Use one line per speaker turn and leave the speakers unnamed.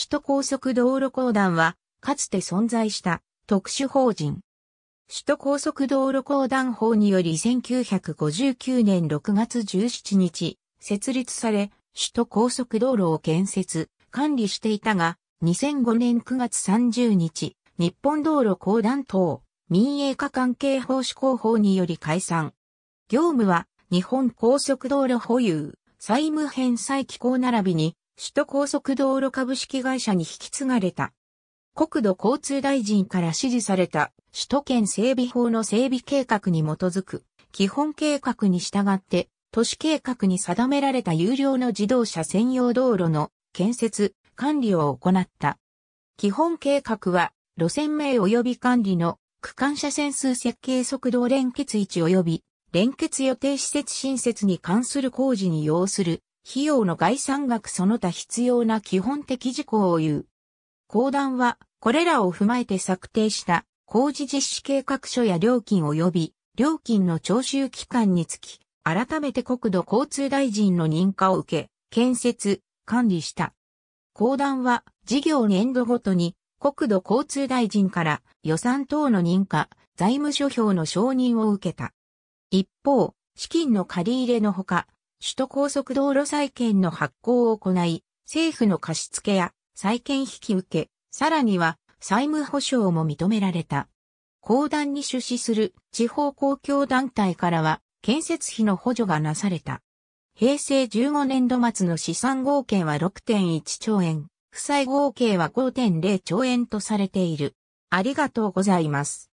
首都高速道路公団は、かつて存在した特殊法人。首都高速道路公団法により1959年6月17日、設立され、首都高速道路を建設、管理していたが、2005年9月30日、日本道路公団等民営化関係法施行法により解散。業務は日本高速道路保有、債務返済機構並びに首都高速道路株式会社に引き継がれた。国土交通大臣から指示された首都圏整備法の整備計画に基づく基本計画に従って都市計画に定められた有料の自動車専用道路の建設、管理を行った。基本計画は路線名及び管理の区間車線数設計速度連結位置及び連結予定施設新設に関する工事に要する費用の概算額その他必要な基本的事項を言う。公団は、これらを踏まえて策定した工事実施計画書や料金及び料金の徴収期間につき、改めて国土交通大臣の認可を受け、建設、管理した。公団は事業年度ごとに国土交通大臣から予算等の認可、財務諸表の承認を受けた。一方、資金の借り入れのほか、首都高速道路債券の発行を行い、政府の貸付や債券引き受け、さらには債務保証も認められた。公団に出資する地方公共団体からは建設費の補助がなされた。平成15年度末の資産合計は6.1兆円、負債合計は5.0兆円とされている。ありがとうございます。